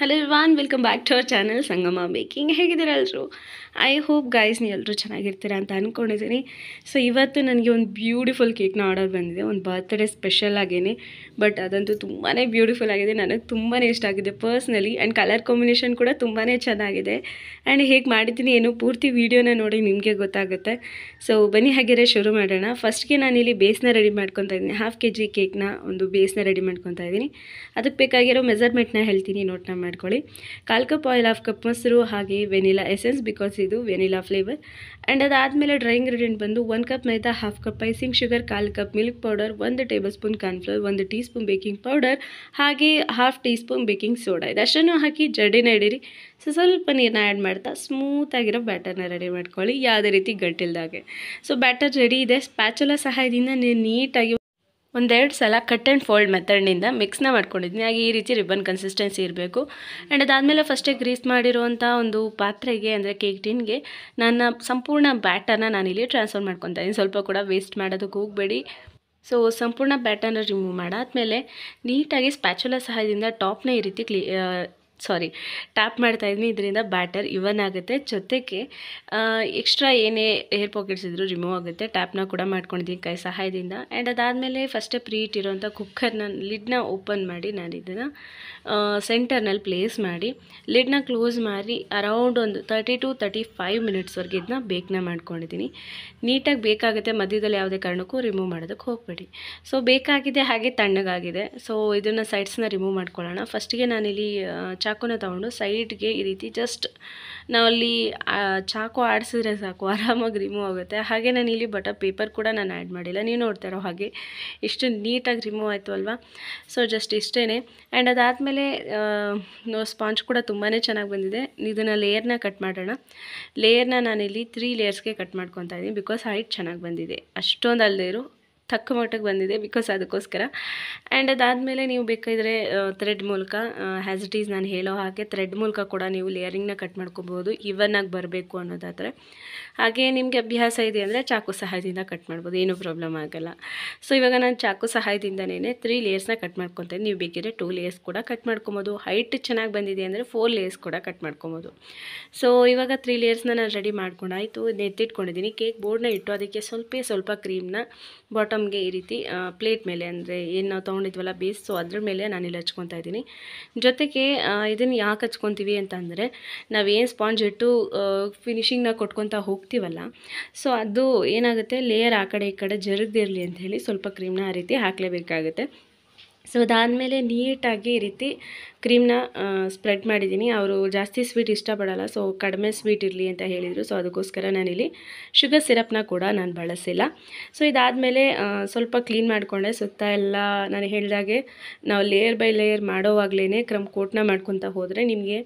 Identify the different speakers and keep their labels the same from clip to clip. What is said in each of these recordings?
Speaker 1: hello ವಾನ್ welcome back to our channel Sangama making ಹೇಗಿದ್ದೀರಲ್ರು I hope guys ನೀವು ಎಲ್ಲರೂ ಚೆನ್ನಾಗಿರ್ತೀರ ಅಂತ ಅಂದ್ಕೊಂಡಿದ್ದೀನಿ ಸೊ ಇವತ್ತು ನನಗೆ ಒಂದು ಬ್ಯೂಟಿಫುಲ್ ಕೇಕ್ನ ಆರ್ಡರ್ ಬಂದಿದೆ ಒಂದು ಬರ್ತ್ಡೇ ಸ್ಪೆಷಲ್ ಆಗೇನೆ ಬಟ್ ಅದಂತೂ ತುಂಬಾ ಬ್ಯೂಟಿಫುಲ್ ಆಗಿದೆ ನನಗೆ ತುಂಬಾ ಇಷ್ಟ ಆಗಿದೆ ಪರ್ಸ್ನಲಿ ಆ್ಯಂಡ್ ಕಲರ್ ಕಾಂಬಿನೇಷನ್ ಕೂಡ ತುಂಬಾ ಚೆನ್ನಾಗಿದೆ ಆ್ಯಂಡ್ ಹೇಗೆ ಮಾಡಿದ್ದೀನಿ ಏನು ಪೂರ್ತಿ ವೀಡಿಯೋನ ನೋಡಿ ನಿಮಗೆ ಗೊತ್ತಾಗುತ್ತೆ ಸೊ ಬನ್ನಿ ಹಾಗೆರೆ ಶುರು ಮಾಡೋಣ ಫಸ್ಟ್ಗೆ ನಾನಿಲ್ಲಿ ಬೇಸ್ನ ರೆಡಿ ಮಾಡ್ಕೊತಾ ಇದ್ದೀನಿ ಹಾಫ್ ಕೆ ಜಿ ಕೇಕ್ನ ಒಂದು ಬೇಸ್ನ ರೆಡಿ ಮಾಡ್ಕೊತಾ ಇದ್ದೀನಿ ಅದಕ್ಕೆ ಬೇಕಾಗಿರೋ ಮೆಸರ್ಮೆಂಟ್ನ ಹೇಳ್ತೀನಿ ನೋಟ್ನ ಮಾಡಿ ಮಾಡ್ಕೊಳ್ಳಿ ಕಾಲು ಕಪ್ ಆಯಿಲ್ ಹಾಫ್ ಕಪ್ ಮೊಸರು ಹಾಗೆ ವೆನಿಲಾ ಎಸೆನ್ಸ್ ಬಿಕಾಸ್ ಇದು ವೆನಿಲಾ ಫ್ಲೇವರ್ ಆ್ಯಂಡ್ ಅದಾದಮೇಲೆ ಡ್ರೈ ಇಂಗ್ರೀಡಿಯೆಂಟ್ ಬಂದು one cup maida half cup icing sugar ಕಾಲು ಕಪ್ ಮಿಲ್ಕ್ ಪೌಡರ್ ಒಂದು ಟೇಬಲ್ ಸ್ಪೂನ್ ಕಾರ್ನ್ಫ್ಲೋರ್ ಒಂದು ಟೀ ಸ್ಪೂನ್ ಬೇಕಿಂಗ್ ಪೌಡರ್ ಹಾಗೆ half teaspoon baking soda ಇದಷ್ಟನ್ನು ಹಾಕಿ ಜಡಿನ ಇಡೀರಿ ಸೊ ಸ್ವಲ್ಪ ನೀರನ್ನ ಆ್ಯಡ್ ಮಾಡ್ತಾ ಸ್ಮೂತಾಗಿರೋ ಬ್ಯಾಟರ್ನ ರೆಡಿ ಮಾಡ್ಕೊಳ್ಳಿ ಯಾವುದೇ ರೀತಿ ಗಂಟಿಲ್ದಾಗೆ ಸೊ ಬ್ಯಾಟರ್ ರೆಡಿ ಇದೆ ಸ್ಪ್ಯಾಚುಲ ಸಹಾಯದಿಂದ ನೀವು ನೀಟಾಗಿ ಒಂದೆರಡು ಸಲ ಕಟ್ ಆ್ಯಂಡ್ ಫೋಲ್ಡ್ ಮೆಥಡ್ನಿಂದ ಮಿಕ್ಸ್ನ ಮಾಡ್ಕೊಂಡಿದ್ದೀನಿ ಹಾಗೆ ಈ ರೀತಿ ರಿಬ್ಬನ್ ಕನ್ಸಿಸ್ಟೆನ್ಸಿ ಇರಬೇಕು ಆ್ಯಂಡ್ ಅದಾದಮೇಲೆ ಫಸ್ಟೇ ಗ್ರೀಸ್ ಮಾಡಿರುವಂಥ ಒಂದು ಪಾತ್ರೆಗೆ ಅಂದರೆ ಕೇಕ್ ಟಿನ್ಗೆ ನನ್ನ ಸಂಪೂರ್ಣ ನಾನು ನಾನಿಲ್ಲಿ ಟ್ರಾನ್ಸ್ಫರ್ ಮಾಡ್ಕೊತಾ ಇದ್ದೀನಿ ಸ್ವಲ್ಪ ಕೂಡ ವೇಸ್ಟ್ ಮಾಡೋದಕ್ಕೆ ಹೋಗಬೇಡಿ ಸೊ ಸಂಪೂರ್ಣ ಬ್ಯಾಟರ್ನ ರಿಮೂವ್ ಮಾಡಾದಮೇಲೆ ನೀಟಾಗಿ ಸ್ಪ್ಯಾಚುಲ ಸಹಾಯದಿಂದ ಟಾಪ್ನ ಈ ರೀತಿ ಕ್ಲೀ ಸಾರಿ ಟ್ಯಾಪ್ ಮಾಡ್ತಾಯಿದ್ದೀನಿ ಇದರಿಂದ ಬ್ಯಾಟರ್ ಇವನ್ ಆಗುತ್ತೆ ಜೊತೆಗೆ ಎಕ್ಸ್ಟ್ರಾ ಏನೇ ಏರ್ ಪಾಕೆಟ್ಸ್ ಇದ್ದರೂ ರಿಮೂವ್ ಆಗುತ್ತೆ ಟ್ಯಾಪ್ನ ಕೂಡ ಮಾಡ್ಕೊಂಡಿದ್ದೀನಿ ಕೈ ಸಹಾಯದಿಂದ ಆ್ಯಂಡ್ ಅದಾದಮೇಲೆ ಫಸ್ಟೇ ಪ್ರೀ ಇಟ್ಟಿರೋಂಥ ಕುಕ್ಕರ್ನ ಲಿಡ್ನ ಓಪನ್ ಮಾಡಿ ನಾನು ಇದನ್ನು ಸೆಂಟರ್ನಲ್ಲಿ ಪ್ಲೇಸ್ ಮಾಡಿ ಲಿಡ್ನ ಕ್ಲೋಸ್ ಮಾಡಿ ಅರೌಂಡ್ ಒಂದು ತರ್ಟಿ ಟು ತರ್ಟಿ ಫೈವ್ ಮಿನಿಟ್ಸ್ವರೆಗೆ ಇದನ್ನ ಬೇಕನ್ನ ಮಾಡ್ಕೊಂಡಿದ್ದೀನಿ ನೀಟಾಗಿ ಬೇಕಾಗುತ್ತೆ ಮಧ್ಯದಲ್ಲಿ ಯಾವುದೇ ಕಾರಣಕ್ಕೂ ರಿಮೂವ್ ಮಾಡೋದಕ್ಕೆ ಹೋಗ್ಬೇಡಿ ಸೊ ಬೇಕಾಗಿದೆ ಹಾಗೆ ತಣ್ಣಗಾಗಿದೆ ಸೊ ಇದನ್ನು ಸೈಡ್ಸ್ನ ರಿಮೂವ್ ಮಾಡ್ಕೊಳ್ಳೋಣ ಫಸ್ಟಿಗೆ ನಾನಿಲ್ಲಿ ಚಾ ಚಾಕುನ ತೊಗೊಂಡು ಸೈಡ್ಗೆ ಈ ರೀತಿ ಜಸ್ಟ್ ನಾವಲ್ಲಿ ಚಾಕು ಆಡಿಸಿದ್ರೆ ಸಾಕು ಆರಾಮಾಗಿ ರಿಮೂವ್ ಆಗುತ್ತೆ ಹಾಗೆ ನಾನು ಇಲ್ಲಿ ಬಟರ್ ಪೇಪರ್ ಕೂಡ ನಾನು ಆ್ಯಡ್ ಮಾಡಿಲ್ಲ ನೀವು ನೋಡ್ತಾ ಇರೋ ಹಾಗೆ ಇಷ್ಟು ನೀಟಾಗಿ ರಿಮೂವ್ ಆಯಿತು ಅಲ್ವಾ ಸೊ ಜಸ್ಟ್ ಇಷ್ಟೇ ಆ್ಯಂಡ್ ಅದಾದಮೇಲೆ ಸ್ಪಾಂಜ್ ಕೂಡ ತುಂಬಾ ಚೆನ್ನಾಗಿ ಬಂದಿದೆ ಇದನ್ನು ಲೇಯರ್ನ ಕಟ್ ಮಾಡೋಣ ಲೇಯರ್ನ ನಾನಿಲ್ಲಿ ತ್ರೀ ಲೇಯರ್ಸ್ಗೆ ಕಟ್ ಮಾಡ್ಕೊತಾ ಇದ್ದೀನಿ ಬಿಕಾಸ್ ಹೈಟ್ ಚೆನ್ನಾಗಿ ಬಂದಿದೆ ಅಷ್ಟೊಂದು ಅಲ್ಲದೆ ಇರು ತಕ್ಕ ಮಟ್ಟಕ್ಕೆ ಬಂದಿದೆ ಬಿಕಾಸ್ ಅದಕ್ಕೋಸ್ಕರ ಆ್ಯಂಡ್ ಅದಾದಮೇಲೆ ನೀವು ಬೇಕಾದರೆ ಥ್ರೆಡ್ ಮೂಲಕ ಹ್ಯಾಸ್ ಇಟ್ ಈಸ್ ನಾನು ಹೇಳೋ ಹಾಗೆ ಥ್ರೆಡ್ ಮೂಲಕ ಕೂಡ ನೀವು ಲೇಯರಿಂಗ್ನ ಕಟ್ ಮಾಡ್ಕೋಬೋದು ಇವನ್ ಆಗಿ ಬರಬೇಕು ಅನ್ನೋದಾದರೆ ಹಾಗೆ ನಿಮಗೆ ಅಭ್ಯಾಸ ಇದೆ ಅಂದರೆ ಚಾಕು ಸಹಾಯದಿಂದ ಕಟ್ ಮಾಡ್ಬೋದು ಏನೂ ಪ್ರಾಬ್ಲಮ್ ಆಗೋಲ್ಲ ಸೊ ಇವಾಗ ನಾನು ಚಾಕು ಸಹಾಯದಿಂದನೇ ತ್ರೀ ಲೇಯರ್ಸ್ನ ಕಟ್ ಮಾಡ್ಕೊತೀನಿ ನೀವು ಬೇಕಿದ್ರೆ ಟೂ ಲೇಯರ್ಸ್ ಕೂಡ ಕಟ್ ಮಾಡ್ಕೊಬೋದು ಹೈಟ್ ಚೆನ್ನಾಗಿ ಬಂದಿದೆ ಅಂದರೆ ಫೋರ್ ಲೇಯರ್ಸ್ ಕೂಡ ಕಟ್ ಮಾಡ್ಕೊಬೋದು ಸೊ ಇವಾಗ ತ್ರೀ ಲೇಯರ್ಸ್ನ ನಾನು ರೆಡಿ ಮಾಡ್ಕೊಂಡಾಯಿತು ಎತ್ತಿಟ್ಕೊಂಡಿದ್ದೀನಿ ಕೇಕ್ ಬೋರ್ಡ್ನ ಇಟ್ಟು ಅದಕ್ಕೆ ಸ್ವಲ್ಪ ಸ್ವಲ್ಪ ಕ್ರೀಮ್ನ ಬಾಟಮ್ಗೆ ಈ ರೀತಿ ಪ್ಲೇಟ್ ಮೇಲೆ ಅಂದರೆ ಏನು ನಾವು ತೊಗೊಂಡಿದ್ವಲ್ಲ ಬೇಸ್ ಸೊ ಅದ್ರ ಮೇಲೆ ನಾನಿಲ್ಲಿ ಹಚ್ಕೊತಾ ಇದ್ದೀನಿ ಜೊತೆಗೆ ಇದನ್ನು ಯಾಕೆ ಹಚ್ಕೊತೀವಿ ಅಂತಂದರೆ ನಾವೇನು ಸ್ಪಾಂಜ್ ಇಟ್ಟು ಫಿನಿಷಿಂಗ್ನ ಕೊಟ್ಕೊತಾ ಹೋಗ್ತೀವಲ್ಲ ಸೊ ಅದು ಏನಾಗುತ್ತೆ ಲೇಯರ್ ಆ ಕಡೆ ಈ ಕಡೆ ಜರಿದಿರಲಿ ಅಂತ ಹೇಳಿ ಸ್ವಲ್ಪ ಕ್ರೀಮ್ನ ಆ ರೀತಿ ಹಾಕಲೇಬೇಕಾಗುತ್ತೆ ಸೊ ಅದಾದಮೇಲೆ ನೀಟಾಗಿ ಈ ರೀತಿ ಕ್ರೀಮ್ನ ಸ್ಪ್ರೆಡ್ ಮಾಡಿದ್ದೀನಿ ಅವರು ಜಾಸ್ತಿ ಸ್ವೀಟ್ ಇಷ್ಟಪಡೋಲ್ಲ ಸೊ ಕಡಿಮೆ ಸ್ವೀಟ್ ಇರಲಿ ಅಂತ ಹೇಳಿದರು ಸೊ ಅದಕ್ಕೋಸ್ಕರ ನಾನಿಲ್ಲಿ ಶುಗರ್ ಸಿರಪ್ನ ಕೂಡ ನಾನು ಬಳಸಿಲ್ಲ ಸೊ ಇದಾದಮೇಲೆ ಸ್ವಲ್ಪ ಕ್ಲೀನ್ ಮಾಡಿಕೊಂಡೆ ಸುತ್ತ ಎಲ್ಲ ನಾನು ಹೇಳಿದಾಗೆ ನಾವು ಲೇಯರ್ ಬೈ ಲೇಯರ್ ಮಾಡೋವಾಗಲೇ ಕ್ರಮ್ ಕೋಟ್ನ ಮಾಡ್ಕೊತ ಹೋದರೆ ನಿಮಗೆ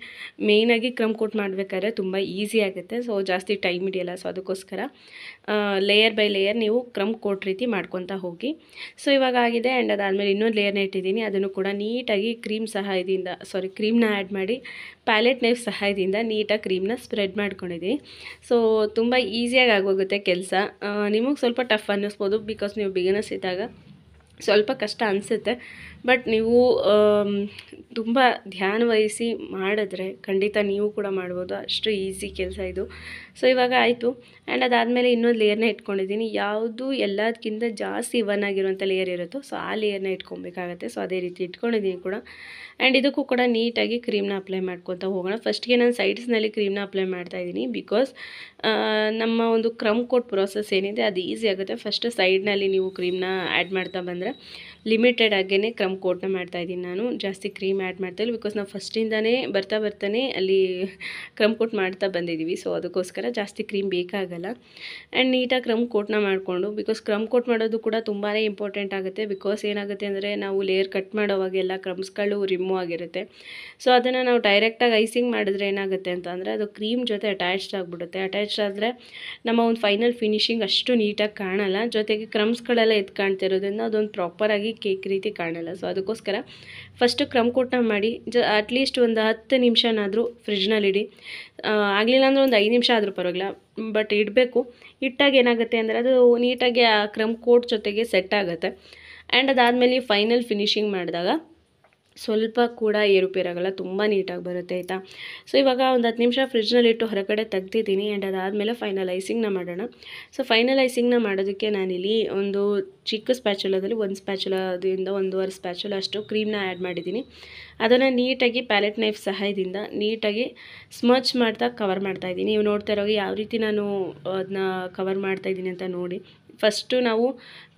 Speaker 1: ಮೇಯ್ನಾಗಿ ಕ್ರಮ್ ಕೋಟ್ ಮಾಡಬೇಕಾದ್ರೆ ತುಂಬ ಈಸಿ ಆಗುತ್ತೆ ಸೊ ಜಾಸ್ತಿ ಟೈಮ್ ಹಿಡಿಯಲ್ಲ ಸೊ ಅದಕ್ಕೋಸ್ಕರ ಲೇಯರ್ ಬೈ ಲೇಯರ್ ನೀವು ಕ್ರಮ್ ಕೋಟ್ ರೀತಿ ಮಾಡ್ಕೊತ ಹೋಗಿ ಸೊ ಇವಾಗ ಆಗಿದೆ ಆ್ಯಂಡ್ ಅದಾದಮೇಲೆ ಇನ್ನೊಂದು ಲೇಯರ್ನ ಇಟ್ಟಿದ್ದೀನಿ ಅದನ್ನು ಕೂಡ ನೀಟಾಗಿ ಕ್ರೀಮ್ ಸಹ ಇದೀನಿ ಸಹಾಯದಿಂದ ಸಾರಿ ಕ್ರೀಮ್ನ ಆ್ಯಡ್ ಮಾಡಿ ಪ್ಯಾಲೆಟ್ ನೈಫ್ ಸಹಾಯದಿಂದ ನೀಟಾಗಿ ಕ್ರೀಮ್ನ ಸ್ಪ್ರೆಡ್ ಮಾಡ್ಕೊಂಡಿದ್ದೀನಿ ಸೊ ತುಂಬ ಈಸಿಯಾಗಿ ಆಗೋಗುತ್ತೆ ಕೆಲಸ ನಿಮಗೆ ಸ್ವಲ್ಪ ಟಫ್ ಅನ್ನಿಸ್ಬೋದು ಬಿಕಾಸ್ ನೀವು ಬಿಗಿನರ್ಸ್ ಇದ್ದಾಗ ಸ್ವಲ್ಪ ಕಷ್ಟ ಅನಿಸುತ್ತೆ ಬಟ್ ನೀವು um, ತುಂಬ ಧ್ಯಾನ ವಹಿಸಿ ಮಾಡಿದ್ರೆ ಖಂಡಿತ ನೀವು ಕೂಡ ಮಾಡ್ಬೋದು ಅಷ್ಟು ಈಸಿ ಕೆಲಸ ಇದು ಸೊ ಇವಾಗ ಆಯಿತು ಆ್ಯಂಡ್ ಅದಾದಮೇಲೆ ಇನ್ನೊಂದು ಲೇಯರ್ನ ಇಟ್ಕೊಂಡಿದ್ದೀನಿ ಯಾವುದು ಎಲ್ಲದಕ್ಕಿಂತ ಜಾಸ್ತಿ ಇವನ್ ಆಗಿರುವಂಥ ಲೇಯರ್ ಇರುತ್ತೋ ಸೊ ಆ ಲೇಯರ್ನ ಇಟ್ಕೊಬೇಕಾಗತ್ತೆ ಸೊ ಅದೇ ರೀತಿ ಇಟ್ಕೊಂಡಿದ್ದೀನಿ ಕೂಡ ಆ್ಯಂಡ್ ಇದಕ್ಕೂ ಕೂಡ ನೀಟಾಗಿ ಕ್ರೀಮ್ನ ಅಪ್ಲೈ ಮಾಡ್ಕೊತಾ ಹೋಗೋಣ ಫಸ್ಟ್ಗೆ ನಾನು ಸೈಡ್ಸ್ನಲ್ಲಿ ಕ್ರೀಮ್ನ ಅಪ್ಲೈ ಮಾಡ್ತಾ ಇದ್ದೀನಿ ಬಿಕಾಸ್ ನಮ್ಮ ಒಂದು ಕ್ರಮ್ ಕೋಟ್ ಪ್ರೋಸೆಸ್ ಏನಿದೆ ಅದು ಈಸಿ ಆಗುತ್ತೆ ಫಸ್ಟ್ ಸೈಡ್ನಲ್ಲಿ ನೀವು ಕ್ರೀಮ್ನ ಆ್ಯಡ್ ಮಾಡ್ತಾ ಬಂದರೆ ಲಿಮಿಟೆಡ್ ಆಗೇ ಕ್ರಮ್ ಕೋಟ್ನ ಮಾಡ್ತಾ ಇದ್ದೀನಿ ನಾನು ಜಾಸ್ತಿ ಕ್ರೀಮ್ ಆ್ಯಡ್ ಇಲ್ಲ ಬಿಕಾಸ್ ನಾವು ಫಸ್ಟಿಂದನೇ ಬರ್ತಾ ಬರ್ತಾನೆ ಅಲ್ಲಿ ಕ್ರಮ್ ಕೋಟ್ ಮಾಡ್ತಾ ಬಂದಿದ್ದೀವಿ ಸೊ ಅದಕ್ಕೋಸ್ಕರ ಜಾಸ್ತಿ ಕ್ರೀಮ್ ಬೇಕಾಗಲ್ಲ ಆ್ಯಂಡ್ ನೀಟಾಗಿ ಕ್ರಮ್ ಕೋಟ್ನ ಮಾಡಿಕೊಂಡು ಬಿಕಾಸ್ ಕ್ರಮ್ ಕೋಟ್ ಮಾಡೋದು ಕೂಡ ತುಂಬಾ ಇಂಪಾರ್ಟೆಂಟ್ ಆಗುತ್ತೆ ಬಿಕಾಸ್ ಏನಾಗುತ್ತೆ ಅಂದರೆ ನಾವು ಲೇಯರ್ ಕಟ್ ಮಾಡೋವಾಗೆಲ್ಲ ಕ್ರಮ್ಸ್ಗಳು ರಿಮೂವ್ ಆಗಿರುತ್ತೆ ಸೊ ಅದನ್ನು ನಾವು ಡೈರೆಕ್ಟಾಗಿ ಐಸಿಂಗ್ ಮಾಡಿದ್ರೆ ಏನಾಗುತ್ತೆ ಅಂತ ಅಂದರೆ ಅದು ಕ್ರೀಮ್ ಜೊತೆ ಅಟ್ಯಾಚ್ಡ್ ಆಗಿಬಿಡುತ್ತೆ ಅಟ್ಯಾಚ್ಡ್ ಆದರೆ ನಮ್ಮ ಒಂದು ಫೈನಲ್ ಫಿನಿಶಿಂಗ್ ಅಷ್ಟು ನೀಟಾಗಿ ಕಾಣಲ್ಲ ಜೊತೆಗೆ ಕ್ರಮ್ಸ್ಗಳೆಲ್ಲ ಎತ್ಕೊಂಡ್ತಿರೋದ್ರಿಂದ ಅದೊಂದು ಪ್ರಾಪರಾಗಿ ಕೇಕ್ ರೀತಿ ಕಾಣಲ್ಲ ಸೊ ಅದಕ್ಕೋಸ್ಕರ ಫಸ್ಟು ಕ್ರಮ್ ಕೋಟನ್ನ ಮಾಡಿ ಜ ಅಟ್ಲೀಸ್ಟ್ ಒಂದು ಹತ್ತು ನಿಮಿಷನಾದರೂ ಇಡಿ ಆಗಲಿಲ್ಲ ಅಂದರೆ ಒಂದು ಐದು ನಿಮಿಷ ಆದರೂ ಪರವಾಗಿಲ್ಲ ಬಟ್ ಇಡಬೇಕು ಇಟ್ಟಾಗ ಏನಾಗುತ್ತೆ ಅಂದರೆ ಅದು ನೀಟಾಗಿ ಆ ಕ್ರಮ್ ಕೋಟ್ ಜೊತೆಗೆ ಸೆಟ್ ಆಗುತ್ತೆ ಆ್ಯಂಡ್ ಅದಾದಮೇಲೆ ಫೈನಲ್ ಫಿನಿಶಿಂಗ್ ಮಾಡಿದಾಗ ಸ್ವಲ್ಪ ಕೂಡ ಏರುಪೇರಾಗಲ್ಲ ತುಂಬ ನೀಟಾಗಿ ಬರುತ್ತೆ ಆಯಿತಾ ಸೊ ಇವಾಗ ಒಂದು ಹತ್ತು ನಿಮಿಷ ಇಟ್ಟು ಹೊರಗಡೆ ತೆಗ್ದಿದ್ದೀನಿ ಆ್ಯಂಡ್ ಅದಾದಮೇಲೆ ಫೈನಲೈಸಿಂಗ್ನ ಮಾಡೋಣ ಸೊ ಫೈನಲೈಸಿಂಗ್ನ ಮಾಡೋದಕ್ಕೆ ನಾನಿಲ್ಲಿ ಒಂದು ಚಿಕ್ಕ ಸ್ಪ್ಯಾಚುಲದಲ್ಲಿ ಒಂದು ಸ್ಪ್ಯಾಚುಲಾದಿಂದ ಒಂದೂವರೆ ಸ್ಪ್ಯಾಚುಲ ಅಷ್ಟು ಕ್ರೀಮ್ನ ಆ್ಯಡ್ ಮಾಡಿದ್ದೀನಿ ಅದನ್ನು ನೀಟಾಗಿ ಪ್ಯಾಲೆಟ್ ನೈಫ್ ಸಹಾಯದಿಂದ ನೀಟಾಗಿ ಸ್ಮಚ್ ಮಾಡ್ತಾ ಕವರ್ ಮಾಡ್ತಾಯಿದ್ದೀನಿ ನೀವು ನೋಡ್ತಾ ಇರೋ ಯಾವ ರೀತಿ ನಾನು ಅದನ್ನ ಕವರ್ ಮಾಡ್ತಾಯಿದ್ದೀನಿ ಅಂತ ನೋಡಿ ಫಸ್ಟು ನಾವು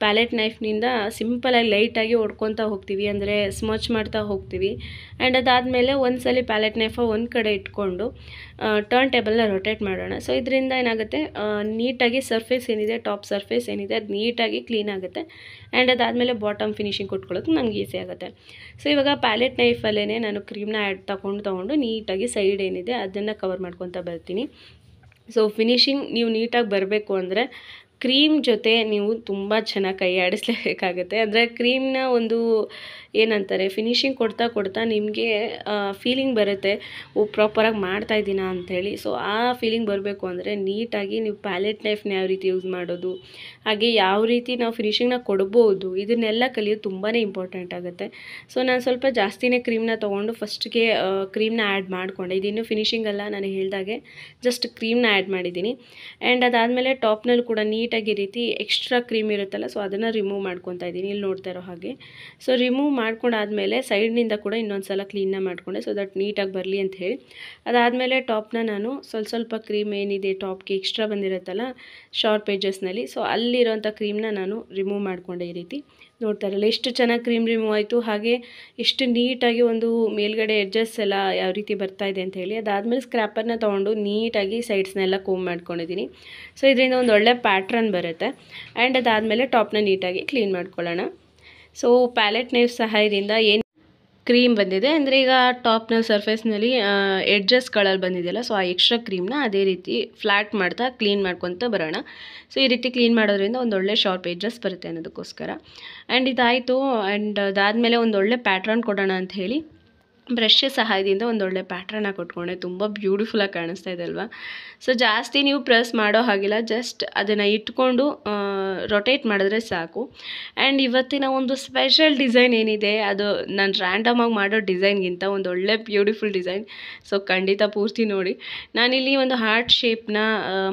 Speaker 1: ಪ್ಯಾಲೆಟ್ ನೈಫ್ನಿಂದ ಸಿಂಪಲಾಗಿ ಲೈಟಾಗಿ ಹೊಡ್ಕೊತಾ ಹೋಗ್ತೀವಿ ಅಂದರೆ ಸ್ಮಚ್ ಮಾಡ್ತಾ ಹೋಗ್ತೀವಿ ಆ್ಯಂಡ್ ಅದಾದಮೇಲೆ ಒಂದು ಸಲ ಪ್ಯಾಲೆಟ್ ನೈಫ ಒಂದು ಕಡೆ ಇಟ್ಕೊಂಡು ಟರ್ನ್ ಟೇಬಲ್ನ ರೊಟೇಟ್ ಮಾಡೋಣ ಸೊ ಇದರಿಂದ ಏನಾಗುತ್ತೆ ನೀಟಾಗಿ ಸರ್ಫೇಸ್ ಏನಿದೆ ಟಾಪ್ ಸರ್ಫೇಸ್ ಏನಿದೆ ಅದು ನೀಟಾಗಿ ಕ್ಲೀನ್ ಆಗುತ್ತೆ ಆ್ಯಂಡ್ ಅದಾದಮೇಲೆ ಬಾಟಮ್ ಫಿನಿಶಿಂಗ್ ಕೊಟ್ಕೊಳ್ಳೋಕೆ ನಮ್ಗೆ ಈಸಿ ಆಗುತ್ತೆ ಸೊ ಇವಾಗ ಪ್ಯಾಲೆಟ್ ನೈಫಲ್ಲೇ ನಾನು ಕ್ರೀಮ್ನ ಆ್ಯಡ್ ತೊಗೊಂಡು ತೊಗೊಂಡು ನೀಟಾಗಿ ಸೈಡ್ ಏನಿದೆ ಅದನ್ನು ಕವರ್ ಮಾಡ್ಕೊತಾ ಬರ್ತೀನಿ ಸೊ ಫಿನಿಶಿಂಗ್ ನೀವು ನೀಟಾಗಿ ಬರಬೇಕು ಅಂದರೆ ಕ್ರೀಮ್ ಜೊತೆ ನೀವು ತುಂಬ ಚೆನ್ನಾಗಿ ಕೈ ಅಂದರೆ ಕ್ರೀಮ್ನ ಒಂದು ಏನಂತಾರೆ ಫಿನಿಶಿಂಗ್ ಕೊಡ್ತಾ ಕೊಡ್ತಾ ನಿಮಗೆ ಫೀಲಿಂಗ್ ಬರುತ್ತೆ ಓ ಪ್ರಾಪರಾಗಿ ಮಾಡ್ತಾ ಇದ್ದೀನ ಅಂಥೇಳಿ ಸೊ ಆ ಫೀಲಿಂಗ್ ಬರಬೇಕು ಅಂದರೆ ನೀಟಾಗಿ ನೀವು ಪ್ಯಾಲೆಟ್ ನೈಫ್ನ ಯಾವ ರೀತಿ ಯೂಸ್ ಮಾಡೋದು ಹಾಗೆ ಯಾವ ರೀತಿ ನಾವು ಫಿನಿಷಿಂಗ್ನ ಕೊಡ್ಬೋದು ಇದನ್ನೆಲ್ಲ ಕಲಿಯೋದು ತುಂಬಾ ಇಂಪಾರ್ಟೆಂಟ್ ಆಗುತ್ತೆ ಸೊ ನಾನು ಸ್ವಲ್ಪ ಜಾಸ್ತಿನೇ ಕ್ರೀಮ್ನ ತೊಗೊಂಡು ಫಸ್ಟ್ಗೆ ಕ್ರೀಮ್ನ ಆ್ಯಡ್ ಮಾಡಿಕೊಂಡೆ ಇದಿನ್ನೂ ಫಿನಿಷಿಂಗ್ ಅಲ್ಲ ನಾನು ಹೇಳಿದಾಗೆ ಜಸ್ಟ್ ಕ್ರೀಮ್ನ ಆ್ಯಡ್ ಮಾಡಿದ್ದೀನಿ ಆ್ಯಂಡ್ ಅದಾದಮೇಲೆ ಟಾಪ್ನಲ್ಲಿ ಕೂಡ ನೀಟಾಗಿ ರೀತಿ ಎಕ್ಸ್ಟ್ರಾ ಕ್ರೀಮ್ ಇರುತ್ತಲ್ಲ ಸೊ ಅದನ್ನು ರಿಮೂವ್ ಮಾಡ್ಕೊತಾ ಇದ್ದೀನಿ ಇಲ್ಲಿ ನೋಡ್ತಾ ಇರೋ ಹಾಗೆ ಸೊ ರಿಮೂವ್ ಮಾಡ್ಕೊಂಡಾದಮೇಲೆ ಸೈಡ್ನಿಂದ ಕೂಡ ಇನ್ನೊಂದು ಸಲ ಕ್ಲೀನ್ನ ಮಾಡಿಕೊಂಡೆ ಸೊ ದಟ್ ನೀಟಾಗಿ ಬರಲಿ ಅಂತ ಹೇಳಿ ಅದಾದಮೇಲೆ ಟಾಪ್ನ ನಾನು ಸ್ವಲ್ಪ ಸ್ವಲ್ಪ ಕ್ರೀಮ್ ಏನಿದೆ ಟಾಪ್ಗೆ ಎಕ್ಸ್ಟ್ರಾ ಬಂದಿರುತ್ತಲ್ಲ ಶಾರ್ಟ್ ಪೇಜಸ್ನಲ್ಲಿ ಸೊ ಅಲ್ಲಿ ಕೈಲಿರೋಂಥ ಕ್ರೀಮ್ನ ನಾನು ರಿಮೂವ್ ಮಾಡಿಕೊಂಡೆ ಈ ರೀತಿ ನೋಡ್ತಾರಲ್ಲ ಎಷ್ಟು ಚೆನ್ನಾಗಿ ಕ್ರೀಮ್ ರಿಮೂವ್ ಆಯಿತು ಹಾಗೆ ಎಷ್ಟು ನೀಟಾಗಿ ಒಂದು ಮೇಲ್ಗಡೆ ಎಡ್ಜಸ್ ಎಲ್ಲ ಯಾವ ರೀತಿ ಬರ್ತಾ ಇದೆ ಅಂತ ಹೇಳಿ ಅದಾದಮೇಲೆ ಸ್ಕ್ರ್ಯಾಪರ್ನ ತೊಗೊಂಡು ನೀಟಾಗಿ ಸೈಡ್ಸ್ನೆಲ್ಲ ಕೂಮ್ ಮಾಡ್ಕೊಂಡಿದ್ದೀನಿ ಸೊ ಇದರಿಂದ ಒಂದು ಒಳ್ಳೆ ಪ್ಯಾಟ್ರನ್ ಬರುತ್ತೆ ಆ್ಯಂಡ್ ಅದಾದಮೇಲೆ ಟಾಪ್ನ ನೀಟಾಗಿ ಕ್ಲೀನ್ ಮಾಡ್ಕೊಳ್ಳೋಣ ಸೊ ಪ್ಯಾಲೆಟ್ ನೇವ್ ಸಹಾಯದಿಂದ ಏನು ಕ್ರೀಮ್ ಬಂದಿದೆ ಅಂದರೆ ಈಗ ಟಾಪ್ನ ಸರ್ಫೇಸ್ನಲ್ಲಿ ಎಡ್ಜಸ್ಗಳಲ್ಲಿ ಬಂದಿದೆಯಲ್ಲ ಸೊ ಆ ಎಕ್ಸ್ಟ್ರಾ ಕ್ರೀಮ್ನ ಅದೇ ರೀತಿ ಫ್ಲ್ಯಾಟ್ ಮಾಡ್ತಾ ಕ್ಲೀನ್ ಮಾಡ್ಕೊತ ಬರೋಣ ಸೊ ಈ ರೀತಿ ಕ್ಲೀನ್ ಮಾಡೋದ್ರಿಂದ ಒಂದೊಳ್ಳೆ ಶಾರ್ಪ್ ಎಡ್ಜಸ್ ಬರುತ್ತೆ ಅನ್ನೋದಕ್ಕೋಸ್ಕರ ಆ್ಯಂಡ್ ಇದಾಯಿತು ಆ್ಯಂಡ್ ಅದಾದಮೇಲೆ ಒಂದೊಳ್ಳೆ ಪ್ಯಾಟ್ರನ್ ಕೊಡೋಣ ಅಂತ ಹೇಳಿ ಬ್ರಷ್ ಸಹಾಯದಿಂದ ಒಂದೊಳ್ಳೆ ಪ್ಯಾಟ್ರನ್ನ ಕೊಟ್ಕೊಂಡೆ ತುಂಬ ಬ್ಯೂಟಿಫುಲ್ಲಾಗಿ ಕಾಣಿಸ್ತಾ ಇದೆ ಅಲ್ವಾ ಸೊ ಜಾಸ್ತಿ ನೀವು ಪ್ರೆಸ್ ಮಾಡೋ ಹಾಗಿಲ್ಲ ಜಸ್ಟ್ ಅದನ್ನು ಇಟ್ಕೊಂಡು ರೊಟೇಟ್ ಮಾಡಿದ್ರೆ ಸಾಕು ಆ್ಯಂಡ್ ಇವತ್ತಿನ ಒಂದು ಸ್ಪೆಷಲ್ ಡಿಸೈನ್ ಏನಿದೆ ಅದು ನಾನು ರ್ಯಾಂಡಮ್ ಆಗಿ ಮಾಡೋ ಡಿಸೈನ್ಗಿಂತ ಒಂದು ಒಳ್ಳೆ ಬ್ಯೂಟಿಫುಲ್ ಡಿಸೈನ್ ಸೊ ಖಂಡಿತ ಪೂರ್ತಿ ನೋಡಿ ನಾನಿಲ್ಲಿ ಒಂದು ಹಾರ್ಟ್ ಶೇಪ್ನ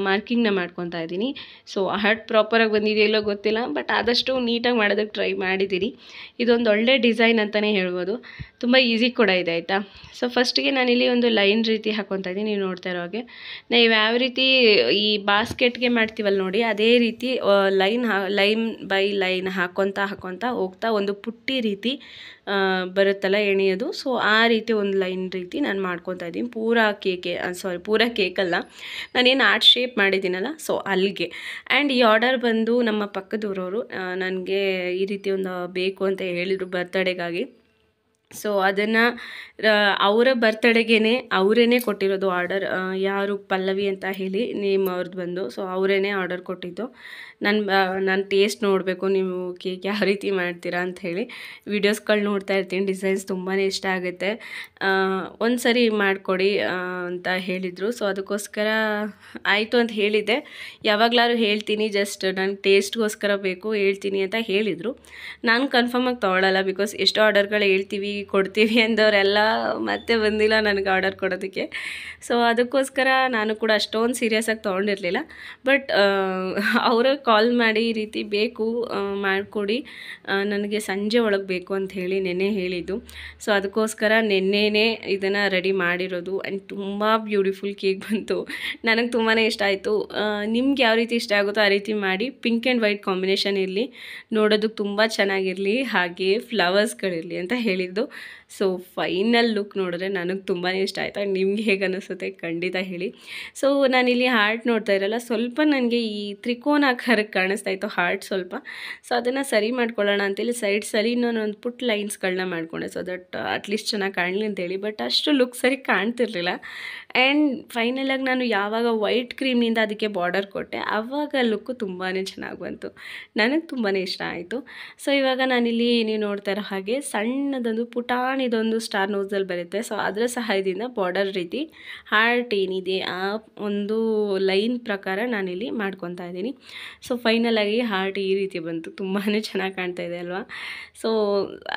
Speaker 1: ಮಾರ್ಕಿಂಗ್ನ ಮಾಡ್ಕೊತಾ ಇದ್ದೀನಿ ಸೊ ಹಾರ್ಟ್ ಪ್ರಾಪರಾಗಿ ಬಂದಿದೆಯಲ್ಲೋ ಗೊತ್ತಿಲ್ಲ ಬಟ್ ಆದಷ್ಟು ನೀಟಾಗಿ ಮಾಡೋದಕ್ಕೆ ಟ್ರೈ ಮಾಡಿದ್ದೀನಿ ಇದೊಂದು ಒಳ್ಳೆ ಡಿಸೈನ್ ಅಂತಲೇ ಹೇಳ್ಬೋದು ತುಂಬ ಈಸಿ ಕೂಡ ಇದೆ ಆಯಿತಾ ಸೊ ಫಸ್ಟಿಗೆ ನಾನಿಲ್ಲಿ ಒಂದು ಲೈನ್ ರೀತಿ ಹಾಕೊತಾ ಇದ್ದೀನಿ ನೀವು ನೋಡ್ತಾ ಇರೋ ಹಾಗೆ ನಾವು ಯಾವ ರೀತಿ ಈ ಬಾಸ್ಕೆಟ್ಗೆ ಮಾಡ್ತೀವಲ್ಲ ನೋಡಿ ಅದೇ ರೀತಿ ಲೈನ್ ಲೈನ್ ಹಾ ಲೈನ್ ಬೈ ಲೈನ್ ಹಾಕೊತ ಹಾಕೊತ ಹೋಗ್ತಾ ಒಂದು ಪುಟ್ಟಿ ರೀತಿ ಬರುತ್ತಲ್ಲ ಎಣೆಯೋದು ಸೊ ಆ ರೀತಿ ಒಂದು ಲೈನ್ ರೀತಿ ನಾನು ಮಾಡ್ಕೊತಾ ಇದ್ದೀನಿ ಪೂರ ಕೇಕೆ ಸಾರಿ ಪೂರ ಕೇಕಲ್ಲ ನಾನೇನು ಆರ್ಟ್ ಶೇಪ್ ಮಾಡಿದ್ದೀನಲ್ಲ ಸೊ ಅಲ್ಲಿಗೆ ಆ್ಯಂಡ್ ಈ ಆರ್ಡರ್ ಬಂದು ನಮ್ಮ ಪಕ್ಕದೂರವರು ನನಗೆ ಈ ರೀತಿ ಒಂದು ಬೇಕು ಅಂತ ಹೇಳಿದರು ಬರ್ತಡೇಗಾಗಿ ಸೊ ಅದನ್ನು ಅವರ ಬರ್ತಡೇಗೇ ಅವರೇನೆ ಕೊಟ್ಟಿರೋದು ಆರ್ಡರ್ ಯಾರು ಪಲ್ಲವಿ ಅಂತ ಹೇಳಿ ನೇಮ್ ಅವ್ರದ್ದು ಬಂದು ಸೊ ಅವರೇ ಆರ್ಡರ್ ಕೊಟ್ಟಿದ್ದು ನನ್ನ ನನ್ನ ಟೇಸ್ಟ್ ನೋಡಬೇಕು ನೀವು ಕೇಕ್ ಯಾವ ರೀತಿ ಮಾಡ್ತೀರಾ ಅಂತ ಹೇಳಿ ವೀಡಿಯೋಸ್ಗಳು ನೋಡ್ತಾ ಇರ್ತೀನಿ ಡಿಸೈನ್ಸ್ ತುಂಬಾ ಇಷ್ಟ ಆಗುತ್ತೆ ಒಂದು ಸರಿ ಮಾಡಿಕೊಡಿ ಅಂತ ಹೇಳಿದರು ಸೊ ಅದಕ್ಕೋಸ್ಕರ ಆಯಿತು ಅಂತ ಹೇಳಿದ್ದೆ ಯಾವಾಗಲಾರು ಹೇಳ್ತೀನಿ ಜಸ್ಟ್ ನನ್ನ ಟೇಸ್ಟ್ಗೋಸ್ಕರ ಬೇಕು ಹೇಳ್ತೀನಿ ಅಂತ ಹೇಳಿದರು ನಾನು ಕನ್ಫರ್ಮಾಗಿ ತೊಗೊಳ್ಳಲ್ಲ ಬಿಕಾಸ್ ಎಷ್ಟು ಆರ್ಡರ್ಗಳು ಹೇಳ್ತೀವಿ ಕೊಡ್ತೀವಿ ಅಂದವರೆಲ್ಲ ಮತ್ತೆ ಬಂದಿಲ್ಲ ನನಗೆ ಆರ್ಡರ್ ಕೊಡೋದಕ್ಕೆ ಸೊ ಅದಕ್ಕೋಸ್ಕರ ನಾನು ಕೂಡ ಅಷ್ಟೊಂದು ಸೀರಿಯಸ್ಸಾಗಿ ತೊಗೊಂಡಿರಲಿಲ್ಲ ಬಟ್ ಅವರು ಕಾಲ್ ಮಾಡಿ ಈ ರೀತಿ ಬೇಕು ಮಾಡಿಕೊಡಿ ನನಗೆ ಸಂಜೆ ಒಳಗೆ ಬೇಕು ಅಂತ ಹೇಳಿ ನೆನ್ನೆ ಹೇಳಿದ್ದು ಸೊ ಅದಕ್ಕೋಸ್ಕರ ನೆನ್ನೆನೇ ಇದನ್ನು ರೆಡಿ ಮಾಡಿರೋದು ಆ್ಯಂಡ್ ತುಂಬ ಬ್ಯೂಟಿಫುಲ್ ಕೇಕ್ ಬಂತು ನನಗೆ ತುಂಬಾ ಇಷ್ಟ ಆಯಿತು ನಿಮ್ಗೆ ಯಾವ ರೀತಿ ಇಷ್ಟ ಆಗುತ್ತೋ ಆ ರೀತಿ ಮಾಡಿ ಪಿಂಕ್ ಆ್ಯಂಡ್ ವೈಟ್ ಕಾಂಬಿನೇಷನ್ ಇರಲಿ ನೋಡೋದಕ್ಕೆ ತುಂಬ ಚೆನ್ನಾಗಿರಲಿ ಹಾಗೆ ಫ್ಲವರ್ಸ್ಗಳಿರಲಿ ಅಂತ ಹೇಳಿದ್ದು ಸೊ ಫೈನಲ್ ಲುಕ್ ನೋಡಿದ್ರೆ ನನಗೆ ತುಂಬಾ ಇಷ್ಟ ಆಯಿತು ನಿಮ್ಗೆ ಹೇಗೆ ಅನಿಸುತ್ತೆ ಖಂಡಿತ ಹೇಳಿ ಸೊ ನಾನಿಲ್ಲಿ ಹಾರ್ಟ್ ನೋಡ್ತಾ ಇರಲ್ಲ ಸ್ವಲ್ಪ ನನಗೆ ಈ ತ್ರಿಕೋನ ಆಕಾರಕ್ಕೆ ಕಾಣಿಸ್ತಾ ಇತ್ತು ಹಾರ್ಟ್ ಸ್ವಲ್ಪ ಸೊ ಅದನ್ನು ಸರಿ ಮಾಡ್ಕೊಳ್ಳೋಣ ಅಂತೇಳಿ ಸೈಡ್ಸಲ್ಲಿ ನಾನೊಂದು ಪುಟ್ ಲೈನ್ಸ್ಗಳನ್ನ ಮಾಡ್ಕೊಂಡೆ ಸೊ ದಟ್ ಅಟ್ಲೀಸ್ಟ್ ಚೆನ್ನಾಗಿ ಕಾಣಲಿ ಅಂತೇಳಿ ಬಟ್ ಅಷ್ಟು ಲುಕ್ ಸರಿ ಕಾಣ್ತಿರ್ಲಿಲ್ಲ ಆ್ಯಂಡ್ ಫೈನಲಾಗಿ ನಾನು ಯಾವಾಗ ವೈಟ್ ಕ್ರೀಮ್ನಿಂದ ಅದಕ್ಕೆ ಬಾರ್ಡರ್ ಕೊಟ್ಟೆ ಆವಾಗ ಲುಕ್ಕು ತುಂಬಾ ಚೆನ್ನಾಗಿ ಬಂತು ನನಗೆ ತುಂಬಾ ಇಷ್ಟ ಆಯಿತು ಸೊ ಇವಾಗ ನಾನಿಲ್ಲಿ ನೀವು ನೋಡ್ತಾ ಇರೋ ಹಾಗೆ ಸಣ್ಣದೊಂದು ಪುಟಾಣಿದೊಂದು ಸ್ಟಾರ್ ನೋಸಲ್ಲಿ ಬರುತ್ತೆ ಸೊ ಅದರ ಸಹಾಯದಿಂದ ಬಾರ್ಡರ್ ರೀತಿ ಹಾರ್ಟ್ ಏನಿದೆ ಆ ಒಂದು ಲೈನ್ ಪ್ರಕಾರ ನಾನಿಲ್ಲಿ ಮಾಡ್ಕೊತಾ ಇದ್ದೀನಿ ಸೊ ಫೈನಲಾಗಿ ಹಾರ್ಟ್ ಈ ರೀತಿ ಬಂತು ತುಂಬಾ ಚೆನ್ನಾಗಿ ಕಾಣ್ತಾ ಇದೆ ಅಲ್ವಾ ಸೊ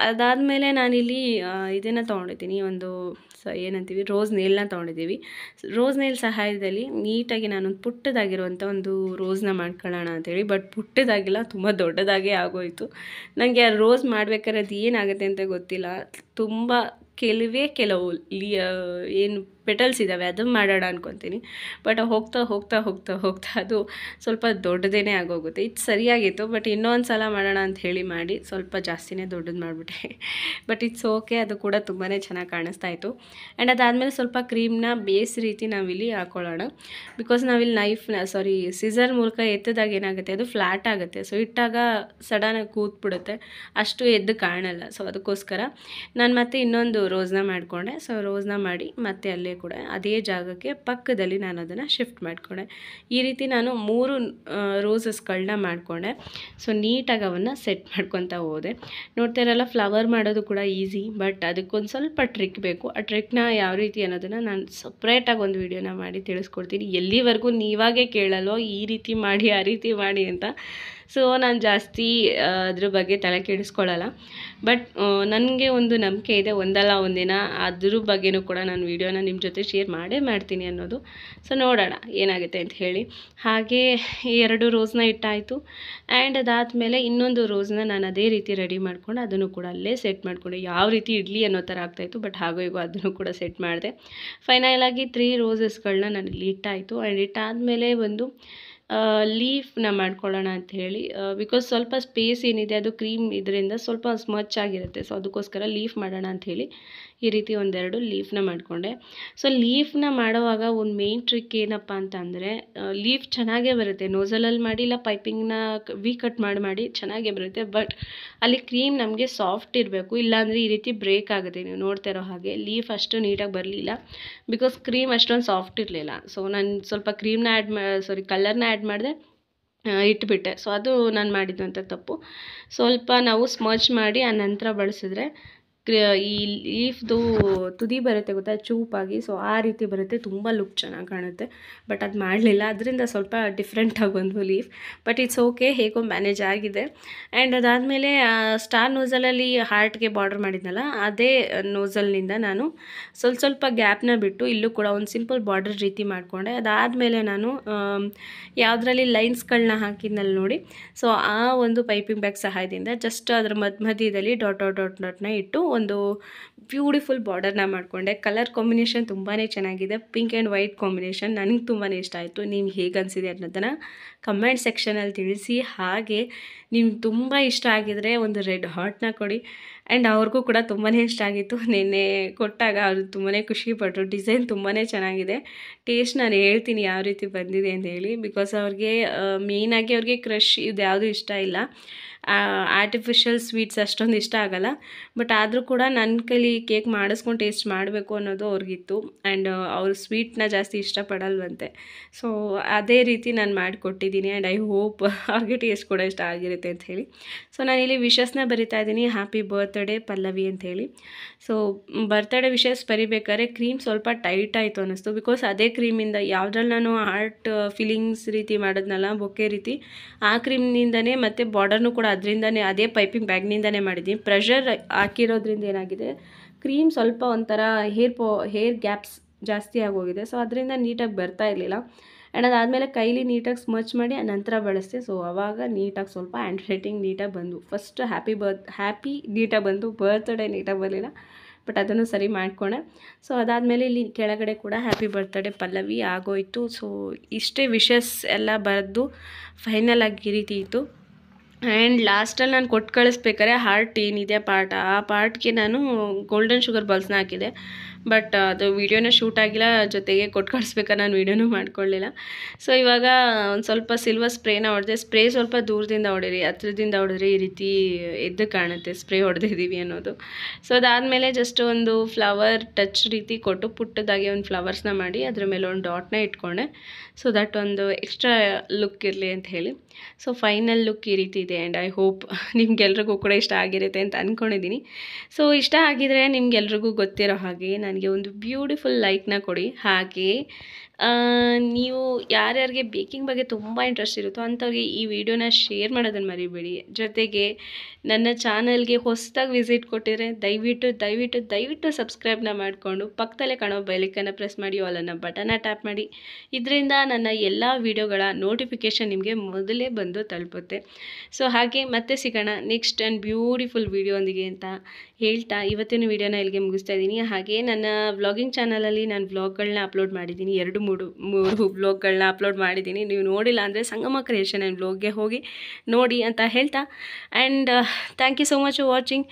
Speaker 1: ಅದಾದಮೇಲೆ ನಾನಿಲ್ಲಿ ಇದನ್ನು ತೊಗೊಂಡಿದ್ದೀನಿ ಒಂದು ಸೊ ಏನಂತೀವಿ ರೋಸ್ ನೇಲ್ನ ತೊಗೊಂಡಿದ್ದೀವಿ ರೋಸ್ ನೇಲ್ ಸಹಾಯದಲ್ಲಿ ನೀಟಾಗಿ ನಾನೊಂದು ಪುಟ್ಟದಾಗಿರುವಂಥ ಒಂದು ರೋಸ್ನ ಮಾಡ್ಕೊಳ್ಳೋಣ ಅಂತೇಳಿ ಬಟ್ ಪುಟ್ಟದಾಗಿಲ್ಲ ತುಂಬ ದೊಡ್ಡದಾಗೇ ಆಗೋಯಿತು ನನಗೆ ಆ ರೋಸ್ ಮಾಡ್ಬೇಕಾದ್ರೆ ಅದು ಏನಾಗುತ್ತೆ ಅಂತ ಗೊತ್ತಿಲ್ಲ ತುಂಬ ಕೆಲವೇ ಕೆಲವು ಲಿಯ ಏನು ಪೆಟಲ್ಸ್ ಇದ್ದಾವೆ ಅದು ಮಾಡೋಣ ಅನ್ಕೊತೀನಿ ಬಟ್ ಹೋಗ್ತಾ ಹೋಗ್ತಾ ಹೋಗ್ತಾ ಹೋಗ್ತಾ ಅದು ಸ್ವಲ್ಪ ದೊಡ್ಡದೇ ಆಗೋಗುತ್ತೆ ಇದು ಸರಿಯಾಗಿತ್ತು ಬಟ್ ಇನ್ನೊಂದು ಸಲ ಮಾಡೋಣ ಅಂತ ಹೇಳಿ ಮಾಡಿ ಸ್ವಲ್ಪ ಜಾಸ್ತಿನೇ ದೊಡ್ಡದು ಮಾಡಿಬಿಟ್ಟೆ ಬಟ್ ಇಟ್ಸ್ ಓಕೆ ಅದು ಕೂಡ ತುಂಬಾ ಚೆನ್ನಾಗಿ ಕಾಣಿಸ್ತಾ ಇತ್ತು ಆ್ಯಂಡ್ ಅದಾದಮೇಲೆ ಸ್ವಲ್ಪ ಕ್ರೀಮ್ನ ಬೇಸ್ ರೀತಿ ನಾವಿಲ್ಲಿ ಹಾಕೊಳ್ಳೋಣ ಬಿಕಾಸ್ ನಾವಿಲ್ಲಿ ನೈಫ್ನ ಸಾರಿ ಸಿಸರ್ ಮೂಲಕ ಎತ್ತದಾಗ ಏನಾಗುತ್ತೆ ಅದು ಫ್ಲ್ಯಾಟ್ ಆಗುತ್ತೆ ಸೊ ಇಟ್ಟಾಗ ಸಡನ್ನಾಗಿ ಕೂತ್ಬಿಡುತ್ತೆ ಅಷ್ಟು ಎದ್ದು ಕಾಣಲ್ಲ ಸೊ ಅದಕ್ಕೋಸ್ಕರ ನಾನು ಮತ್ತೆ ಇನ್ನೊಂದು ರೋಸ್ನ ಮಾಡಿಕೊಂಡೆ ಸೊ ರೋಸ್ನ ಮಾಡಿ ಮತ್ತೆ ಅಲ್ಲೇ ಕೂಡ ಅದೇ ಜಾಗಕ್ಕೆ ಪಕ್ಕದಲ್ಲಿ ನಾನು ಅದನ್ನು ಶಿಫ್ಟ್ ಮಾಡಿಕೊಂಡೆ ಈ ರೀತಿ ನಾನು ಮೂರು ರೋಸಸ್ಗಳನ್ನ ಮಾಡಿಕೊಂಡೆ ಸೊ ನೀಟಾಗಿ ಅವನ್ನು ಸೆಟ್ ಮಾಡ್ಕೊತಾ ಹೋದೆ ನೋಡ್ತಾ ಇರಲ್ಲ ಫ್ಲವರ್ ಮಾಡೋದು ಕೂಡ ಈಸಿ ಬಟ್ ಅದಕ್ಕೊಂದು ಸ್ವಲ್ಪ ಟ್ರಿಕ್ ಬೇಕು ಆ ಟ್ರಿಕ್ನ ಯಾವ ರೀತಿ ಅನ್ನೋದನ್ನು ನಾನು ಸಪ್ರೇಟಾಗಿ ಒಂದು ವೀಡಿಯೋನ ಮಾಡಿ ತಿಳಿಸ್ಕೊಡ್ತೀನಿ ಎಲ್ಲಿವರೆಗೂ ನೀವಾಗೇ ಕೇಳಲ್ವೋ ಈ ರೀತಿ ಮಾಡಿ ಆ ರೀತಿ ಮಾಡಿ ಅಂತ ಸೊ ನಾನು ಜಾಸ್ತಿ ಅದ್ರ ಬಗ್ಗೆ ತಲೆ ಕೆಡಿಸ್ಕೊಳ್ಳಲ್ಲ ಬಟ್ ನನಗೆ ಒಂದು ನಂಬಿಕೆ ಇದೆ ಒಂದಲ್ಲ ಒಂದಿನ ಅದ್ರ ಬಗ್ಗೆನೂ ಕೂಡ ನಾನು ವೀಡಿಯೋನ ನಿಮ್ಮ ಜೊತೆ ಶೇರ್ ಮಾಡೇ ಮಾಡ್ತೀನಿ ಅನ್ನೋದು ಸೊ ನೋಡೋಣ ಏನಾಗುತ್ತೆ ಅಂತ ಹೇಳಿ ಹಾಗೆ ಎರಡು ರೋಸ್ನ ಇಟ್ಟಾಯಿತು ಆ್ಯಂಡ್ ಅದಾದಮೇಲೆ ಇನ್ನೊಂದು ರೋಸ್ನ ನಾನು ಅದೇ ರೀತಿ ರೆಡಿ ಮಾಡಿಕೊಂಡು ಅದನ್ನು ಕೂಡ ಅಲ್ಲೇ ಸೆಟ್ ಮಾಡಿಕೊಂಡು ಯಾವ ರೀತಿ ಇಡ್ಲಿ ಅನ್ನೋ ಥರ ಆಗ್ತಾಯಿತ್ತು ಬಟ್ ಹಾಗೋ ಹೀಗೋ ಅದನ್ನು ಕೂಡ ಸೆಟ್ ಮಾಡಿದೆ ಫೈನಲಾಗಿ ತ್ರೀ ರೋಸಸ್ಗಳನ್ನ ನಾನು ಇಲ್ಲಿ ಇಟ್ಟಾಯಿತು ಆ್ಯಂಡ್ ಇಟ್ಟಾದಮೇಲೆ ಒಂದು ಲೀಫ್ನ ಮಾಡ್ಕೊಳ್ಳೋಣ ಅಂತ ಹೇಳಿ ಬಿಕಾಸ್ ಸ್ವಲ್ಪ ಸ್ಪೇಸ್ ಏನಿದೆ ಅದು ಕ್ರೀಮ್ ಇದರಿಂದ ಸ್ವಲ್ಪ ಸ್ಮಚ್ ಆಗಿರುತ್ತೆ ಸೊ ಅದಕ್ಕೋಸ್ಕರ ಲೀಫ್ ಮಾಡೋಣ ಅಂತ ಹೇಳಿ ಈ ರೀತಿ ಒಂದೆರಡು ಲೀಫ್ನ ಮಾಡಿಕೊಂಡೆ ಸೊ ಲೀಫ್ನ ಮಾಡುವಾಗ ಒಂದು ಮೇನ್ ಟ್ರಿಕ್ ಏನಪ್ಪ ಅಂತಂದರೆ ಲೀಫ್ ಚೆನ್ನಾಗೇ ಬರುತ್ತೆ ನೋಸಲಲ್ಲಿ ಮಾಡಿ ಇಲ್ಲ ಪೈಪಿಂಗ್ನ ವಿ ಕಟ್ ಮಾಡಿ ಮಾಡಿ ಚೆನ್ನಾಗೇ ಬರುತ್ತೆ ಬಟ್ ಅಲ್ಲಿ ಕ್ರೀಮ್ ನಮಗೆ ಸಾಫ್ಟ್ ಇರಬೇಕು ಇಲ್ಲಾಂದರೆ ಈ ರೀತಿ ಬ್ರೇಕ್ ಆಗುತ್ತೆ ನೀವು ನೋಡ್ತಾ ಇರೋ ಹಾಗೆ ಲೀಫ್ ಅಷ್ಟು ನೀಟಾಗಿ ಬರಲಿಲ್ಲ ಬಿಕಾಸ್ ಕ್ರೀಮ್ ಅಷ್ಟೊಂದು ಸಾಫ್ಟ್ ಇರಲಿಲ್ಲ ಸೊ ನಾನು ಸ್ವಲ್ಪ ಕ್ರೀಮ್ನ ಆ್ಯಡ್ ಮಾ ಸಾರಿ ಕಲರ್ನ ಆ್ಯಡ್ ಮಾಡಿದೆ ಇಟ್ಬಿಟ್ಟೆ ಸೊ ಅದು ನಾನು ಮಾಡಿದ್ದಂಥ ತಪ್ಪು ಸ್ವಲ್ಪ ನಾವು ಸ್ಮರ್ಚ್ ಮಾಡಿ ಆ ನಂತರ ಬಳಸಿದ್ರೆ ಈ ಲೀಫ್ದು ತುದಿ ಬರುತ್ತೆ ಗೊತ್ತಾ ಚೂಪಾಗಿ ಸೊ ಆ ರೀತಿ ಬರುತ್ತೆ ತುಂಬ ಲುಕ್ ಚೆನ್ನಾಗಿ ಕಾಣುತ್ತೆ ಬಟ್ ಅದು ಮಾಡಲಿಲ್ಲ ಅದರಿಂದ ಸ್ವಲ್ಪ ಡಿಫ್ರೆಂಟಾಗಿ ಬಂದವು ಲೀಫ್ ಬಟ್ ಇಟ್ಸ್ ಓಕೆ ಹೇಗೋ ಮ್ಯಾನೇಜ್ ಆಗಿದೆ ಆ್ಯಂಡ್ ಅದಾದಮೇಲೆ ಸ್ಟಾರ್ ನೋಸಲಲ್ಲಿ ಹಾರ್ಟ್ಗೆ ಬಾರ್ಡರ್ ಮಾಡಿದ್ನಲ್ಲ ಅದೇ ನೋಸಲ್ನಿಂದ ನಾನು ಸ್ವಲ್ಪ ಸ್ವಲ್ಪ ಗ್ಯಾಪ್ನ ಬಿಟ್ಟು ಇಲ್ಲೂ ಕೂಡ ಒಂದು ಸಿಂಪಲ್ ಬಾರ್ಡರ್ ರೀತಿ ಮಾಡಿಕೊಂಡೆ ಅದಾದಮೇಲೆ ನಾನು ಯಾವುದ್ರಲ್ಲಿ ಲೈನ್ಸ್ಗಳನ್ನ ಹಾಕಿದ್ನಲ್ಲಿ ನೋಡಿ ಸೊ ಆ ಒಂದು ಪೈಪಿಂಗ್ ಬ್ಯಾಗ್ ಸಹಾಯದಿಂದ ಜಸ್ಟ್ ಅದರ ಮಧ್ಯ ಮಧ್ಯದಲ್ಲಿ ಡಾಟ್ ಡಾಟ್ ಡಾಟ್ ಡಾಟ್ನ ಇಟ್ಟು ಒಂದು ಬ್ಯೂಟಿಫುಲ್ ಬಾರ್ಡರ್ನ ಮಾಡಿಕೊಂಡೆ ಕಲರ್ ಕಾಂಬಿನೇಷನ್ ತುಂಬಾ ಚೆನ್ನಾಗಿದೆ ಪಿಂಕ್ ಆ್ಯಂಡ್ ವೈಟ್ ಕಾಂಬಿನೇಷನ್ ನನಗೆ ತುಂಬಾ ಇಷ್ಟ ಆಯಿತು ನೀವು ಹೇಗೆ ಅನಿಸಿದೆ ಅನ್ನೋದನ್ನು ಕಮೆಂಟ್ ಸೆಕ್ಷನಲ್ಲಿ ತಿಳಿಸಿ ಹಾಗೆ ನಿಮ್ಗೆ ತುಂಬ ಇಷ್ಟ ಆಗಿದರೆ ಒಂದು ರೆಡ್ ಹಾಟ್ನ ಕೊಡಿ ಆ್ಯಂಡ್ ಅವ್ರಿಗೂ ಕೂಡ ತುಂಬಾ ಇಷ್ಟ ಆಗಿತ್ತು ನಿನ್ನೆ ಕೊಟ್ಟಾಗ ಅವರು ತುಂಬಾ ಖುಷಿಪಟ್ಟರು ಡಿಸೈನ್ ತುಂಬಾ ಚೆನ್ನಾಗಿದೆ ಟೇಸ್ಟ್ ನಾನು ಹೇಳ್ತೀನಿ ಯಾವ ರೀತಿ ಬಂದಿದೆ ಅಂತ ಹೇಳಿ ಬಿಕಾಸ್ ಅವ್ರಿಗೆ ಮೇಯ್ನಾಗಿ ಅವ್ರಿಗೆ ಕ್ರಶ್ ಇದು ಯಾವುದೂ ಇಷ್ಟ ಇಲ್ಲ ಆರ್ಟಿಫಿಷಿಯಲ್ ಸ್ವೀಟ್ಸ್ ಅಷ್ಟೊಂದು ಇಷ್ಟ ಆಗಲ್ಲ ಬಟ್ ಆದರೂ ಕೂಡ ನನ್ನ ಕೈಲಿ ಕೇಕ್ ಮಾಡಿಸ್ಕೊಂಡು ಟೇಸ್ಟ್ ಮಾಡಬೇಕು ಅನ್ನೋದು ಅವ್ರಿಗಿತ್ತು ಆ್ಯಂಡ್ ಅವ್ರ ಸ್ವೀಟ್ನ ಜಾಸ್ತಿ ಇಷ್ಟಪಡಲ್ವಂತೆ ಸೊ ಅದೇ ರೀತಿ ನಾನು ಮಾಡಿಕೊಟ್ಟಿದ್ದೀನಿ ಆ್ಯಂಡ್ ಐ ಹೋಪ್ ಅವ್ರಿಗೆ ಟೇಸ್ಟ್ ಕೂಡ ಇಷ್ಟ ಆಗಿರುತ್ತೆ ಅಂತ ಹೇಳಿ ಸೊ ಇಲ್ಲಿ ವಿಶಸ್ನ ಬರಿತಾ ಇದ್ದೀನಿ ಹ್ಯಾಪಿ ಬರ್ತ್ಡೇ ಪಲ್ಲವಿ ಅಂಥೇಳಿ ಸೊ ಬರ್ತ್ಡೇ ವಿಷಸ್ ಬರಿಬೇಕಾದ್ರೆ ಕ್ರೀಮ್ ಸ್ವಲ್ಪ ಟೈಟ್ ಆಯಿತು ಅನ್ನಿಸ್ತು ಬಿಕಾಸ್ ಅದೇ ಕ್ರೀಮಿಂದ ಯಾವುದ್ರಲ್ಲಿ ನಾನು ಆರ್ಟ್ ಫೀಲಿಂಗ್ಸ್ ರೀತಿ ಮಾಡೋದ್ನಲ್ಲ ಬೊಕ್ಕೆ ರೀತಿ ಆ ಕ್ರೀಮ್ನಿಂದನೇ ಮತ್ತು ಬಾರ್ಡರ್ನು ಕೂಡ ಅದರಿಂದನೇ ಅದೇ ಪೈಪಿಂಗ್ ಬ್ಯಾಗ್ನಿಂದನೇ ಮಾಡಿದ್ದೀನಿ ಪ್ರೆಷರ್ ಹಾಕಿರೋದ್ರಿಂದ ಏನಾಗಿದೆ ಕ್ರೀಮ್ ಸ್ವಲ್ಪ ಒಂಥರ ಹೇರ್ ಪೋ ಹೇರ್ ಗ್ಯಾಪ್ಸ್ ಜಾಸ್ತಿ ಆಗೋಗಿದೆ ಸೊ ಅದರಿಂದ ನೀಟಾಗಿ ಬರ್ತಾ ಇರಲಿಲ್ಲ ಆ್ಯಂಡ್ ಅದಾದಮೇಲೆ ಕೈಲಿ ನೀಟಾಗಿ ಸ್ಮಚ್ ಮಾಡಿ ನಂತರ ಬಳಸ್ತೆ ಸೊ ಆವಾಗ ನೀಟಾಗಿ ಸ್ವಲ್ಪ ಆ್ಯಂಡ್ ರೈಟಿಂಗ್ ನೀಟಾಗಿ ಬಂದು ಫಸ್ಟ್ ಹ್ಯಾಪಿ ಬರ್ತ್ ಹ್ಯಾಪಿ ನೀಟಾಗಿ ಬಂತು ಬರ್ತ್ಡೇ ನೀಟಾಗಿ ಬರಲಿಲ್ಲ ಬಟ್ ಅದನ್ನು ಸರಿ ಮಾಡ್ಕೊಂಡೆ ಸೊ ಅದಾದಮೇಲೆ ಇಲ್ಲಿ ಕೆಳಗಡೆ ಕೂಡ ಹ್ಯಾಪಿ ಬರ್ತ್ಡೇ ಪಲ್ಲವಿ ಆಗೋಯಿತು ಸೊ ಇಷ್ಟೇ ವಿಷಸ್ ಎಲ್ಲ ಬರೆದು ಫೈನಲ್ ಆಗಿ ಈ ರೀತಿ ಇತ್ತು ಆ್ಯಂಡ್ ಲಾಸ್ಟಲ್ಲಿ ನಾನು ಕೊಟ್ಟು ಕಳಿಸ್ಬೇಕಾದ್ರೆ ಹಾರ್ಟ್ ಏನಿದೆ ಪಾರ್ಟ್ ಆ ಪಾರ್ಟ್ಗೆ ನಾನು ಗೋಲ್ಡನ್ ಶುಗರ್ ಬಲ್ಸ್ನ ಹಾಕಿದೆ ಬಟ್ ಅದು ವೀಡಿಯೋನೇ ಶೂಟ್ ಆಗಿಲ್ಲ ಜೊತೆಗೆ ಕೊಟ್ಟು ಕಳಿಸ್ಬೇಕಾದ್ರೆ ನಾನು ವೀಡಿಯೋನೂ ಮಾಡ್ಕೊಳ್ಳಿಲ್ಲ ಸೊ ಇವಾಗ ಒಂದು ಸ್ವಲ್ಪ ಸಿಲ್ವರ್ ಸ್ಪ್ರೇನ ಹೊಡೆದೆ ಸ್ಪ್ರೇ ಸ್ವಲ್ಪ ದೂರದಿಂದ ಹೊಡೀರಿ ಹತ್ರದಿಂದ ಹೊಡೆದ್ರೆ ಈ ರೀತಿ ಎದ್ದು ಕಾಣುತ್ತೆ ಸ್ಪ್ರೇ ಹೊಡೆದಿದ್ದೀವಿ ಅನ್ನೋದು ಸೊ ಅದಾದಮೇಲೆ ಜಸ್ಟ್ ಒಂದು ಫ್ಲವರ್ ಟಚ್ ರೀತಿ ಕೊಟ್ಟು ಪುಟ್ಟದಾಗಿ ಒಂದು ಫ್ಲವರ್ಸ್ನ ಮಾಡಿ ಅದ್ರ ಮೇಲೆ ಒಂದು ಡಾಟ್ನ ಇಟ್ಕೊಂಡೆ ಸೊ ದಟ್ ಒಂದು ಎಕ್ಸ್ಟ್ರಾ ಲುಕ್ ಇರಲಿ ಅಂತ ಹೇಳಿ ಸೊ ಫೈನಲ್ ಲುಕ್ ಈ ರೀತಿ ಬಂದಿದೆ ಆ್ಯಂಡ್ ಐ ಹೋಪ್ ನಿಮ್ಗೆಲ್ರಿಗೂ ಕೂಡ ಇಷ್ಟ ಆಗಿರುತ್ತೆ ಅಂತ ಅಂದ್ಕೊಂಡಿದ್ದೀನಿ ಸೊ ಇಷ್ಟ ಆಗಿದರೆ ನಿಮ್ಗೆಲ್ರಿಗೂ ಗೊತ್ತಿರೋ ಹಾಗೆ ನನಗೆ ಒಂದು ಬ್ಯೂಟಿಫುಲ್ ಲೈಕ್ನ ಕೊಡಿ ಹಾಗೆ ನೀವು ಯಾರ್ಯಾರಿಗೆ ಬೇಕಿಂಗ್ ಬಗ್ಗೆ ತುಂಬ ಇಂಟ್ರೆಸ್ಟ್ ಇರುತ್ತೋ ಅಂಥವ್ರಿಗೆ ಈ ವಿಡಿಯೋನ ಶೇರ್ ಮಾಡೋದನ್ನು ಮರಿಬೇಡಿ ಜೊತೆಗೆ ನನ್ನ ಚಾನಲ್ಗೆ ಹೊಸದಾಗಿ ವಿಸಿಟ್ ಕೊಟ್ಟಿದ್ರೆ ದಯವಿಟ್ಟು ದಯವಿಟ್ಟು ದಯವಿಟ್ಟು ಸಬ್ಸ್ಕ್ರೈಬ್ನ ಮಾಡಿಕೊಂಡು ಪಕ್ಕದಲ್ಲೇ ಕಾಣೋ ಬೆಲಿಕನ್ನು ಪ್ರೆಸ್ ಮಾಡಿ ಆಲನ್ನು ಬಟನ್ನ ಟ್ಯಾಪ್ ಮಾಡಿ ಇದರಿಂದ ನನ್ನ ಎಲ್ಲ ವಿಡಿಯೋಗಳ ನೋಟಿಫಿಕೇಷನ್ ನಿಮಗೆ ಮೊದಲೇ ಬಂದು ತಲುಪುತ್ತೆ ಸೊ ಹಾಗೆ ಮತ್ತೆ ಸಿಗೋಣ ನೆಕ್ಸ್ಟ್ ಆ್ಯಂಡ್ ಬ್ಯೂಟಿಫುಲ್ ವಿಡಿಯೋಂದಿಗೆ ಅಂತ ಹೇಳ್ತಾ ಇವತ್ತಿನ ವಿಡಿಯೋನ ಇಲ್ಲಿಗೆ ಮುಗಿಸ್ತಾ ಇದ್ದೀನಿ ಹಾಗೆ ನನ್ನ ವ್ಲಾಗಿಂಗ್ ಚಾನಲಲ್ಲಿ ನಾನು ವ್ಲಾಗ್ಗಳನ್ನ ಅಪ್ಲೋಡ್ ಮಾಡಿದ್ದೀನಿ ಎರಡು ಮೂರು ಮೂರು ಬ್ಲಾಗ್ಗಳನ್ನ ಅಪ್ಲೋಡ್ ಮಾಡಿದ್ದೀನಿ ನೀವು ನೋಡಿಲ್ಲ ಅಂದರೆ ಸಂಗಮ ಕ್ರಿಯೇಷನ್ ಆ್ಯಂಡ್ ಬ್ಲಾಗ್ಗೆ ಹೋಗಿ ನೋಡಿ ಅಂತ ಹೇಳ್ತಾ and thank you so much watching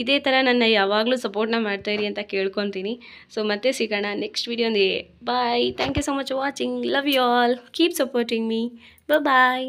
Speaker 1: ಇದೇ ಥರ ನನ್ನ ಯಾವಾಗಲೂ ಸಪೋರ್ಟ್ನ ಮಾಡ್ತಾಯಿರಿ ಅಂತ ಕೇಳ್ಕೊತೀನಿ ಸೊ ಮತ್ತೆ ಸಿಗೋಣ ನೆಕ್ಸ್ಟ್ ವಿಡಿಯೋಂದಿಗೆ bye thank you so much watching love you all keep supporting me bye